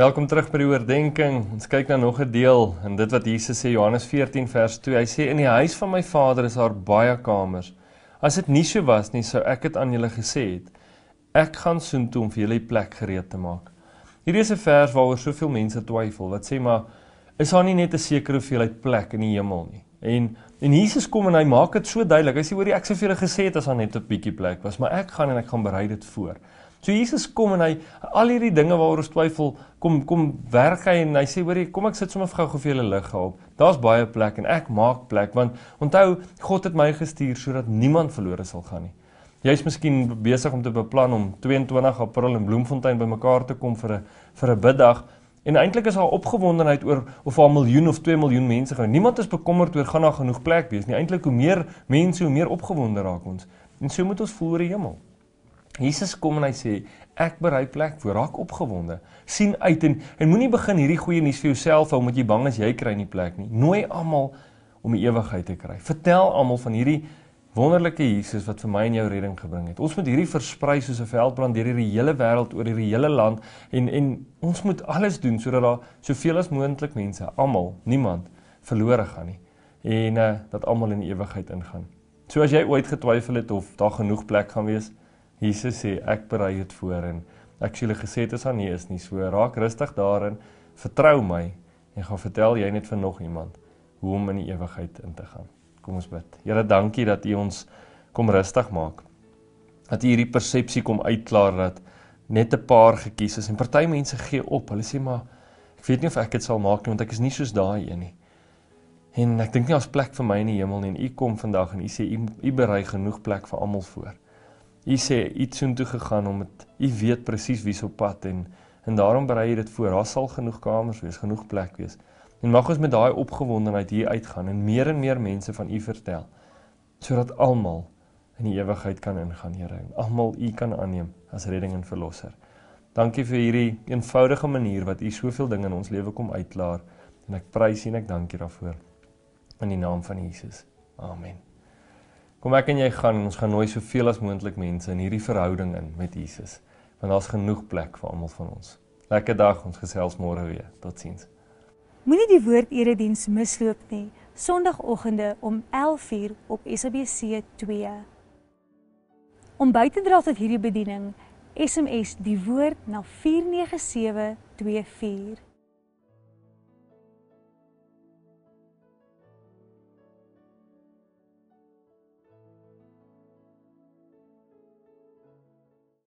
Welkom terug by die oordeeling. Ons kyk nou nog 'n deel in dit wat Jesus sê Johannes 14 vers 2. Hy sê in die huis van my Vader is daar baie kamers. As dit nie so was nie, sou ek dit aan julle gesê het. Ek gaan soon toe om vir julle 'n plek gereed te maak. Hierdie is 'n vers waaroor soveel mense twyfel. Wat sê maar is daar nie net 'n sekere hoeveelheid plek in die hemel nie? En en Jesus kom en hy maak dit so duidelik. Hy sê hoor jy ek sou vir julle gesê het as daar net 'n bietjie plek was, maar ek gaan en ek gaan berei dit voor. So Jesus kom en hy al hierdie dinge waaroor ons twyfel, kom kom werk hy en hy sê hoor jy, kom ek sit sommer vir gou vir julle lig gehelp. Daar's baie plek en ek maak plek want onthou God het my gestuur sodat niemand verlore sal gaan nie. Jy's miskien besig om te beplan om 22 April in Bloemfontein bymekaar te kom vir 'n vir 'n biddag. En eintlik is haar opgewondenheid oor of haar miljoen of 2 miljoen mense gaan. Niemand is bekommerd oor gaan daar genoeg plek wees nie. Eintlik hoe meer mense, hoe meer opgewonde raak ons. En so moet ons voor die hemel. Jesus kom en hy sê ek berei plek vir raak opgewonde. sien uit en en moenie begin hierdie goeie nuus vir jouself hou omdat jy bang is jy kry nie plek nie. Nooi almal om die ewigheid te kry. Vertel almal van hierdie wonderlike Jesus wat vir my en jou redding gebring het. Ons moet hierdie versprei soos 'n veldbrand deur hierdie hele wêreld oor hierdie hele land en en ons moet alles doen sodat daar soveel as moontlik mense, almal, niemand verlore gaan nie en uh, dat almal in ewigheid ingaan. So as jy ooit getwyfel het of daar genoeg plek gaan wees, Jesus sê ek berei dit voor en ek sê hulle gesê dit is aan nie is nie. So raak rustig daarin. Vertrou my en gaan vertel jy net vir nog iemand hoe om in die ewigheid in te gaan. Kom ons bid. Here, dankie dat U ons kom rustig maak. Dat U hierdie persepsie kom uitklaar dat net 'n paar gekies is en party mense gee op. Hulle sê maar ek weet nie of ek dit sal maak nie want ek is nie soos daai een nie. En ek dink nie ons plek vir my in die hemel nie. En U kom vandag en U sê U U berei genoeg plek vir almal voor. U sê iets soontoe gegaan om dit. U weet presies wie se op pad en en daarom berei jy dit voor. Daar sal genoeg kamers wees, genoeg plek wees. En mag ons met daai opgewondenheid hier uitgaan en meer en meer mense van U vertel sodat almal in die ewigheid kan ingaan, Here, en almal U kan aanneem as redding en verlosser. Dankie vir hierdie eenvoudige manier wat U soveel dinge in ons lewe kom uitklaar en ek prys en ek dankie daarvoor in die naam van Jesus. Amen. Kom ek en jy gaan ons gaan nooi soveel as moontlik mense in hierdie verhouding in met Jesus, want daar's genoeg plek vir almal van ons. Lekker dag, ons gesels môre weer. Totsiens. Moenie die woord erediens misloop nie. Sondagoggende om 11:00 op SABC 2. Om by te dra tot hierdie bediening, SMS die woord na 49724.